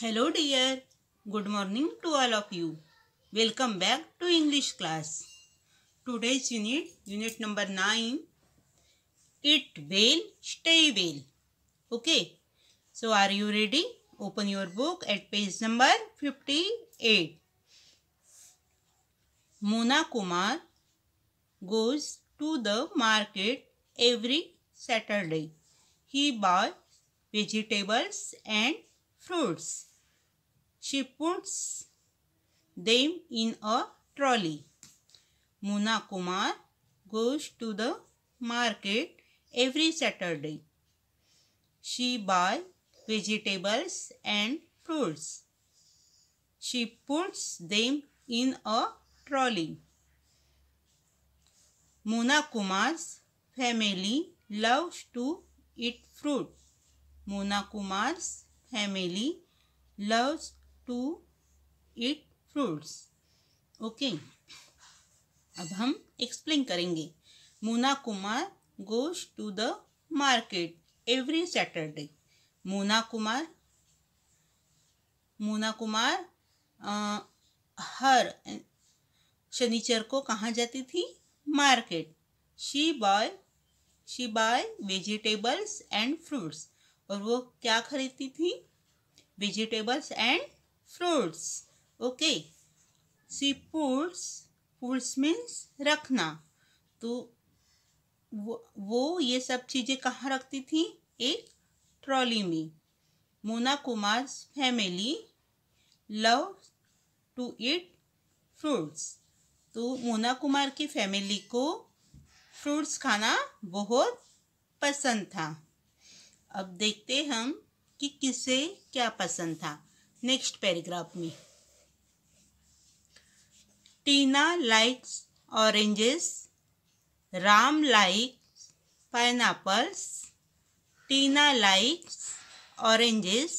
Hello dear, good morning to all of you. Welcome back to English class. Today's unit, unit number 9, Eat Well, Stay Well. Okay, so are you ready? Open your book at page number 58. Mona Kumar goes to the market every Saturday. He buys vegetables and fruits. She puts them in a trolley. Muna Kumar goes to the market every Saturday. She buys vegetables and fruits. She puts them in a trolley. Muna Kumar's family loves to eat fruit. Muna Kumar's family loves to eat fruits. Okay okay. अब हम explain करेंगे Mona Kumar goes to the market every Saturday Mona Kumar Mona Kumar आ, हर शनिचर को कहाँ जाती थी market she buy she buy vegetables and fruits और वो क्या खरीदती थी vegetables and fruits. Okay. She puts, puts means रखना. तो वो, ये सब चीज़ें कहाँ रखती थी एक ट्रॉली में Mona Kumars family love to eat fruits तो मोना कुमार की फैमिली को फ्रूट्स खाना बहुत पसंद था अब देखते हम कि किसे क्या पसंद था नेक्स्ट पैराग्राफ में Tina likes oranges Ram likes pineapples Tina likes oranges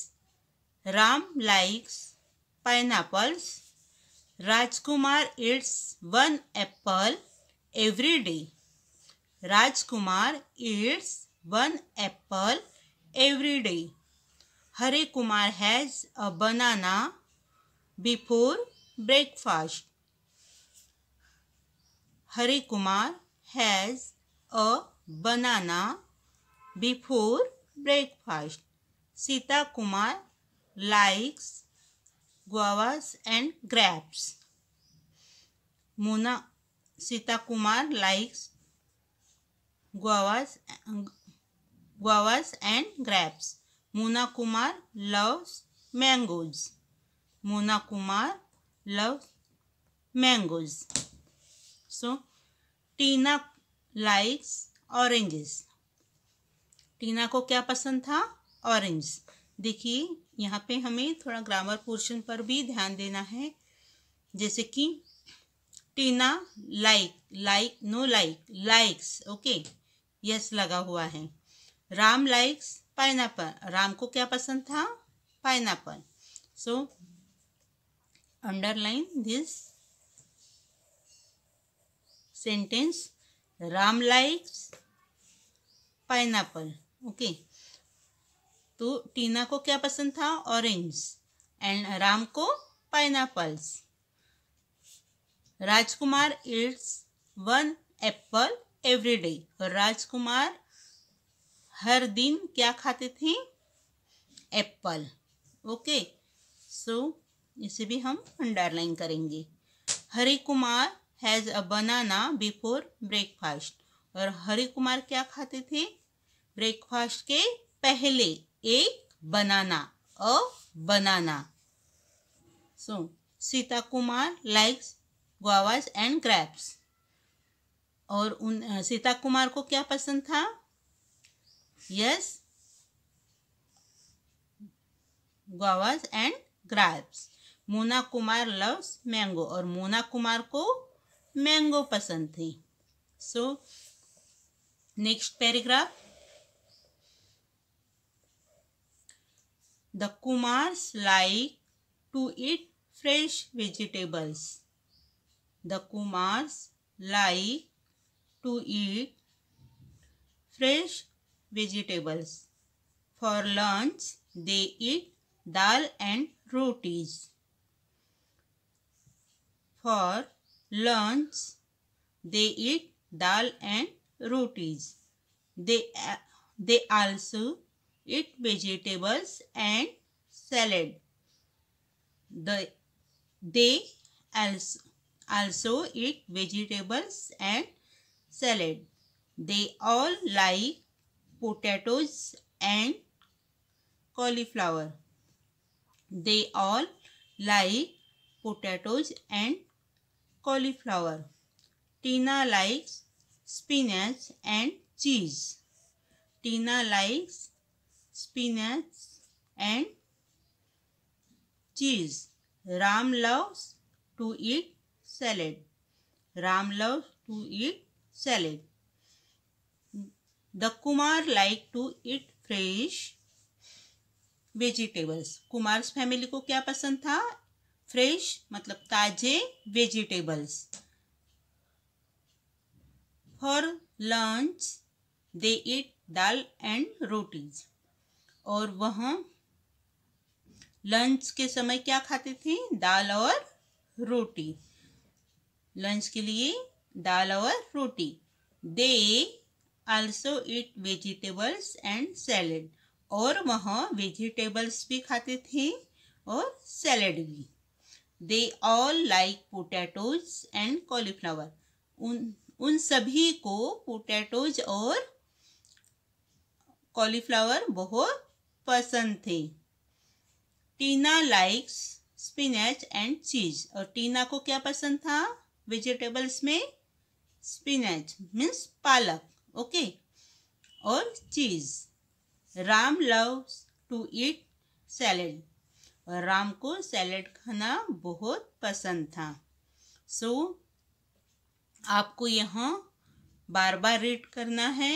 Ram likes pineapples Rajkumar eats one apple every day Rajkumar eats one apple every day Hare Kumar has a banana before breakfast Hare Kumar has a banana before breakfast Sita Kumar likes guavas and grapes Mona Sita Kumar likes guavas guavas and grapes Mona Kumar loves mangoes Mona Kumar love mangoes so Tina likes oranges Tina को क्या पसंद था orange देखिए यहाँ पे हमें थोड़ा grammar portion पर भी ध्यान देना है जैसे कि Tina like like no like likes okay yes लगा हुआ है राम लाइक्स पाइनएप्पल राम को क्या पसंद था pineapple so underline this sentence Ram likes pineapple okay तो टीना को क्या पसंद था ऑरेंज एंड राम को pineapples Rajkumar eats one apple every day Rajkumar हर दिन क्या खाते थे एप्पल ओके सो इसे भी हम अंडरलाइन करेंगे Hari Kumar has a banana before breakfast और हरि कुमार क्या खाते थे ब्रेकफास्ट के पहले एक banana a banana so so, Sita Kumar likes guavas and grapes और उन सीता कुमार को क्या पसंद था ears, guavas and grapes. Mona Kumar loves mango और मोना कुमार को मैंगो पसंद थी so next paragraph the Kumars like to eat fresh vegetables the Kumars like to eat fresh vegetables. For lunch, they eat dal and rotis. For lunch, they eat dal and rotis. They, uh, they also eat vegetables and salad. The, they also, also eat vegetables and salad. They all like potatoes and cauliflower. They all like potatoes and cauliflower. Tina likes spinach and cheese. Tina likes spinach and cheese. Ram loves to eat salad. Ram loves to eat salad. The Kumar like to eat fresh vegetables Kumars family को क्या पसंद था fresh मतलब ताजे vegetables for lunch they eat dal and rotis और वह lunch के समय क्या खाते थे दाल और रोटी लंच के लिए दाल और रोटी they also eat vegetables and salad और वह वेजिटेबल्स भी खाते थे और सैलेड भी they all like potatoes and cauliflower उन उन सभी को पोटैटोज और कॉलीफ्लावर बहुत पसंद थे टीना लाइक्स स्पिनच एंड चीज और टीना को क्या पसंद था वेजिटेबल्स में स्पिनच मीन्स पालक ओके और चीज़ Ram loves to eat salad और राम को सैलेड खाना बहुत पसंद था सो so, आपको यहाँ बार बार रीड करना है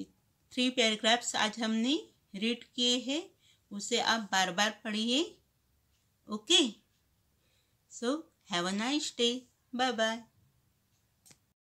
थ्री पैराग्राफ्स आज हमने रीड किए हैं उसे आप बार बार पढ़िए okay so have a nice day bye bye